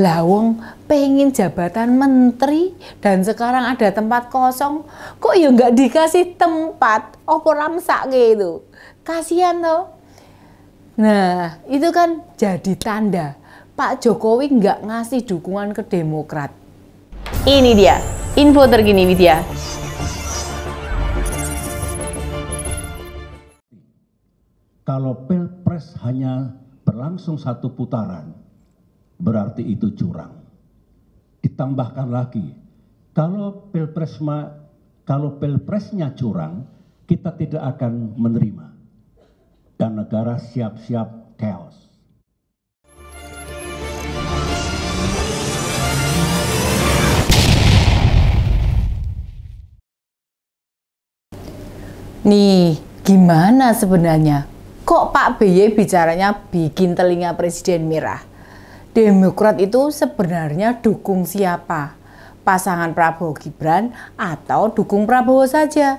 lawong pengen jabatan menteri dan sekarang ada tempat kosong kok ya nggak dikasih tempat opo ramsak gitu kasihan loh nah itu kan jadi tanda Pak Jokowi nggak ngasih dukungan ke Demokrat ini dia info terkini Widya kalau pilpres hanya berlangsung satu putaran berarti itu curang. Ditambahkan lagi, kalau ma, kalau pilpresnya curang, kita tidak akan menerima. Dan negara siap-siap chaos. Nih, gimana sebenarnya? Kok Pak BY bicaranya bikin telinga Presiden merah? Demokrat itu sebenarnya dukung siapa? Pasangan Prabowo Gibran atau dukung Prabowo saja?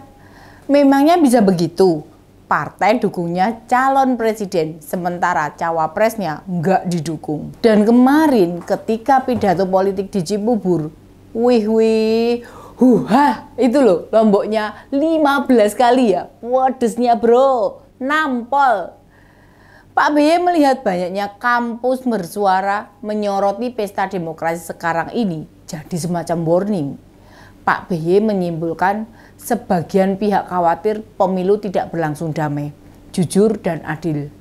Memangnya bisa begitu? Partai dukungnya calon presiden, sementara cawapresnya nggak didukung. Dan kemarin ketika pidato politik di Cibubur, wih wih, huha, itu loh lomboknya 15 kali ya, wadesnya bro, nampol, Pak BY melihat banyaknya kampus bersuara menyoroti pesta demokrasi sekarang ini jadi semacam warning. Pak BY menyimpulkan sebagian pihak khawatir pemilu tidak berlangsung damai, jujur dan adil.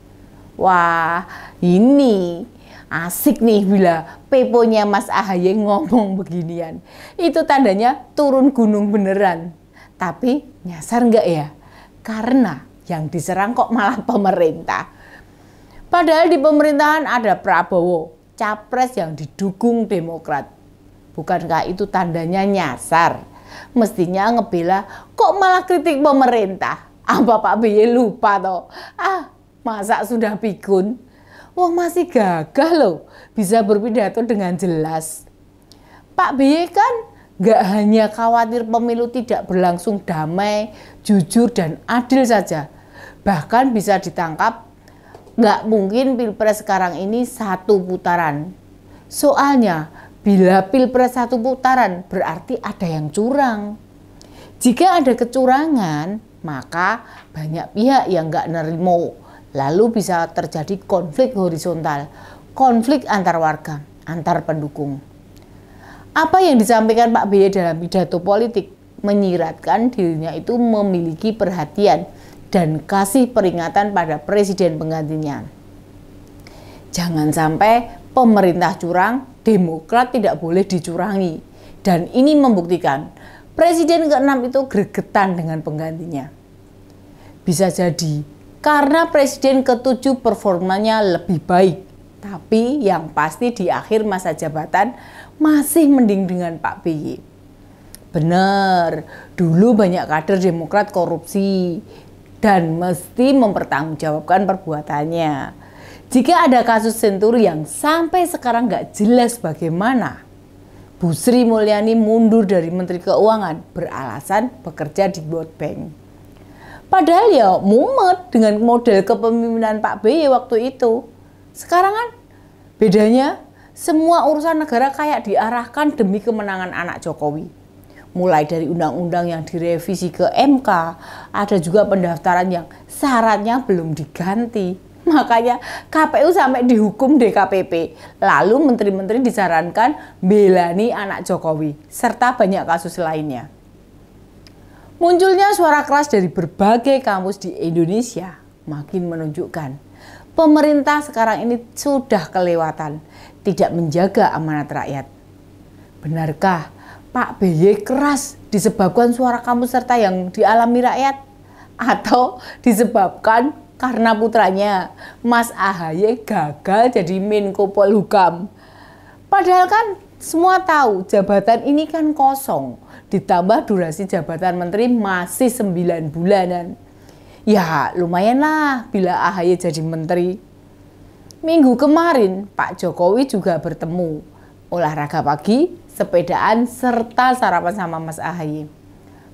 Wah, ini asik nih bila peponya Mas Ahaye ngomong beginian. Itu tandanya turun gunung beneran. Tapi nyasar enggak ya? Karena yang diserang kok malah pemerintah Padahal di pemerintahan ada Prabowo, capres yang didukung Demokrat. Bukankah itu tandanya nyasar? Mestinya ngebela kok malah kritik pemerintah. Apa ah, Pak BY lupa toh? Ah, masa sudah pikun? Wah masih gagah loh, bisa berpidato dengan jelas. Pak BY kan gak hanya khawatir pemilu tidak berlangsung damai, jujur, dan adil saja. Bahkan bisa ditangkap nggak mungkin pilpres sekarang ini satu putaran. Soalnya bila pilpres satu putaran berarti ada yang curang. Jika ada kecurangan, maka banyak pihak yang nggak nerimo. Lalu bisa terjadi konflik horizontal, konflik antar warga, antar pendukung. Apa yang disampaikan Pak B dalam pidato politik menyiratkan dirinya itu memiliki perhatian dan kasih peringatan pada presiden penggantinya. Jangan sampai pemerintah curang, Demokrat tidak boleh dicurangi. Dan ini membuktikan presiden ke-6 itu gregetan dengan penggantinya. Bisa jadi karena presiden ke-7 performanya lebih baik. Tapi yang pasti di akhir masa jabatan masih mending dengan Pak BY. Benar, dulu banyak kader Demokrat korupsi, dan mesti mempertanggungjawabkan perbuatannya. Jika ada kasus senturi yang sampai sekarang nggak jelas bagaimana, Bu Sri Mulyani mundur dari Menteri Keuangan beralasan bekerja di World Bank. Padahal ya mumet dengan model kepemimpinan Pak B waktu itu. Sekarang kan bedanya semua urusan negara kayak diarahkan demi kemenangan anak Jokowi mulai dari undang-undang yang direvisi ke MK, ada juga pendaftaran yang syaratnya belum diganti. Makanya KPU sampai dihukum DKPP. Lalu menteri-menteri disarankan belani anak Jokowi serta banyak kasus lainnya. Munculnya suara keras dari berbagai kampus di Indonesia makin menunjukkan pemerintah sekarang ini sudah kelewatan tidak menjaga amanat rakyat. Benarkah Pak BY keras disebabkan suara kamu serta yang dialami rakyat atau disebabkan karena putranya Mas AHY gagal jadi Menko Polhukam. Padahal kan semua tahu jabatan ini kan kosong, ditambah durasi jabatan menteri masih 9 bulanan. Ya lumayanlah bila AHY jadi menteri. Minggu kemarin Pak Jokowi juga bertemu olahraga pagi sepedaan, serta sarapan sama Mas Ahaye.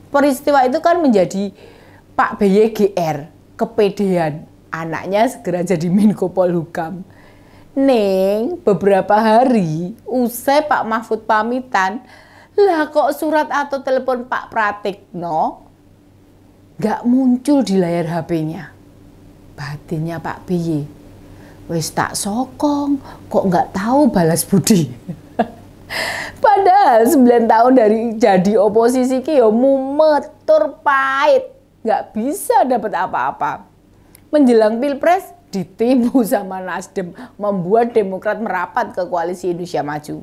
Peristiwa itu kan menjadi Pak BYGR, kepedean. Anaknya segera jadi Menko Polhukam. Neng, beberapa hari usai Pak Mahfud pamitan, lah kok surat atau telepon Pak Pratikno gak muncul di layar HP-nya. Batinnya Pak BY. wis tak sokong, kok gak tahu balas budi. 9 tahun dari jadi oposisi ki yo mumet tur pahit, nggak bisa dapat apa-apa. Menjelang Pilpres ditipu sama Nasdem membuat Demokrat merapat ke koalisi Indonesia Maju.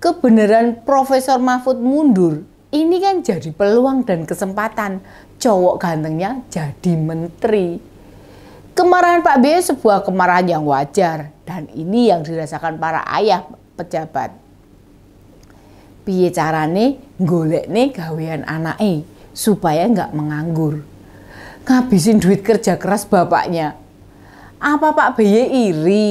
Kebenaran Profesor Mahfud mundur ini kan jadi peluang dan kesempatan cowok gantengnya jadi menteri. Kemarahan Pak B sebuah kemarahan yang wajar dan ini yang dirasakan para ayah pejabat piye carane nih gawean e, supaya nggak menganggur. Ngabisin duit kerja keras bapaknya. Apa Pak Bayi iri?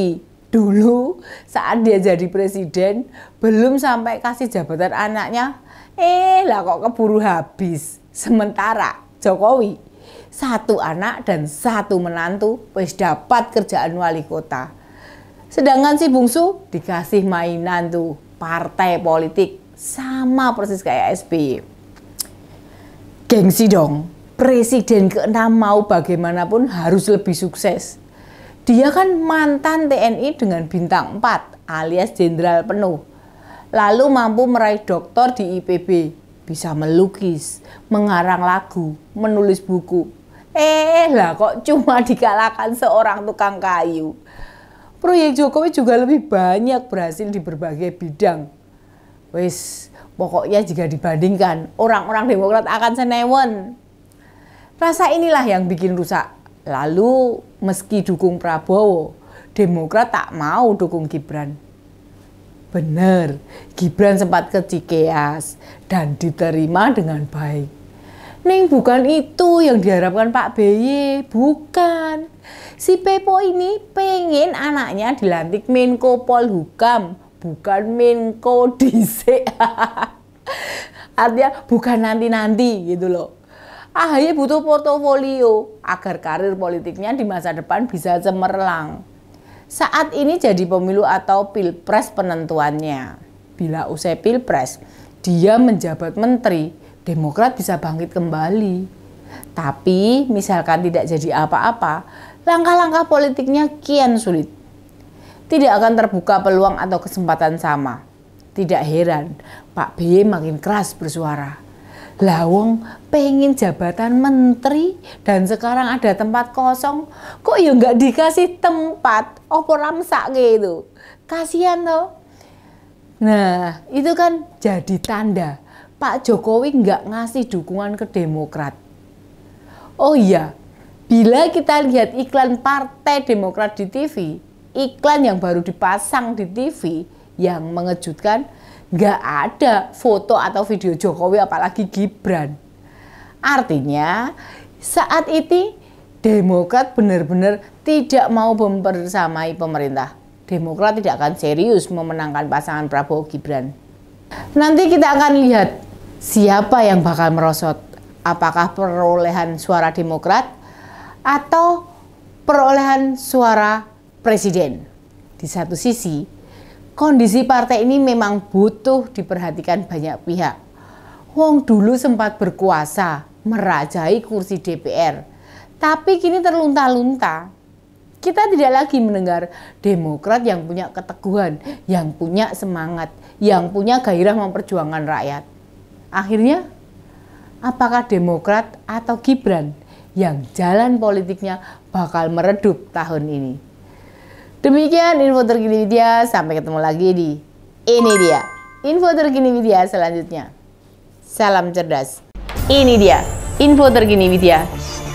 Dulu saat dia jadi presiden belum sampai kasih jabatan anaknya, eh lah kok keburu habis. Sementara Jokowi satu anak dan satu menantu wis dapat kerjaan wali kota. Sedangkan si bungsu dikasih mainan tuh partai politik sama persis kayak SBY. Gengsi dong, presiden ke-6 mau bagaimanapun harus lebih sukses. Dia kan mantan TNI dengan bintang 4 alias jenderal penuh. Lalu mampu meraih doktor di IPB, bisa melukis, mengarang lagu, menulis buku. Eh lah kok cuma dikalahkan seorang tukang kayu. Proyek Jokowi juga lebih banyak berhasil di berbagai bidang, Wis, pokoknya jika dibandingkan, orang-orang Demokrat akan senewon. Rasa inilah yang bikin rusak. Lalu, meski dukung Prabowo, Demokrat tak mau dukung Gibran. Benar, Gibran sempat ke Cikeas dan diterima dengan baik. Neng bukan itu yang diharapkan Pak BY, bukan. Si Pepo ini pengen anaknya dilantik Menko Polhukam bukan Menko dhisik. Artinya bukan nanti-nanti gitu loh. AHY butuh portofolio agar karir politiknya di masa depan bisa cemerlang. Saat ini jadi pemilu atau pilpres penentuannya. Bila usai pilpres, dia menjabat menteri, Demokrat bisa bangkit kembali. Tapi misalkan tidak jadi apa-apa, langkah-langkah politiknya kian sulit tidak akan terbuka peluang atau kesempatan sama. Tidak heran, Pak B makin keras bersuara. Lawong pengen jabatan menteri dan sekarang ada tempat kosong, kok ya nggak dikasih tempat? Apa ramsak gitu. Kasihan loh. Nah, itu kan jadi tanda Pak Jokowi nggak ngasih dukungan ke Demokrat. Oh iya, bila kita lihat iklan Partai Demokrat di TV, iklan yang baru dipasang di TV yang mengejutkan nggak ada foto atau video Jokowi apalagi Gibran. Artinya saat itu Demokrat benar-benar tidak mau mempersamai pemerintah. Demokrat tidak akan serius memenangkan pasangan Prabowo Gibran. Nanti kita akan lihat siapa yang bakal merosot. Apakah perolehan suara Demokrat atau perolehan suara presiden. Di satu sisi, kondisi partai ini memang butuh diperhatikan banyak pihak. Wong dulu sempat berkuasa, merajai kursi DPR, tapi kini terlunta-lunta. Kita tidak lagi mendengar demokrat yang punya keteguhan, yang punya semangat, yang punya gairah memperjuangkan rakyat. Akhirnya, apakah demokrat atau Gibran yang jalan politiknya bakal meredup tahun ini? Demikian info terkini media, sampai ketemu lagi di ini dia. Info terkini media selanjutnya. Salam cerdas. Ini dia, info terkini media.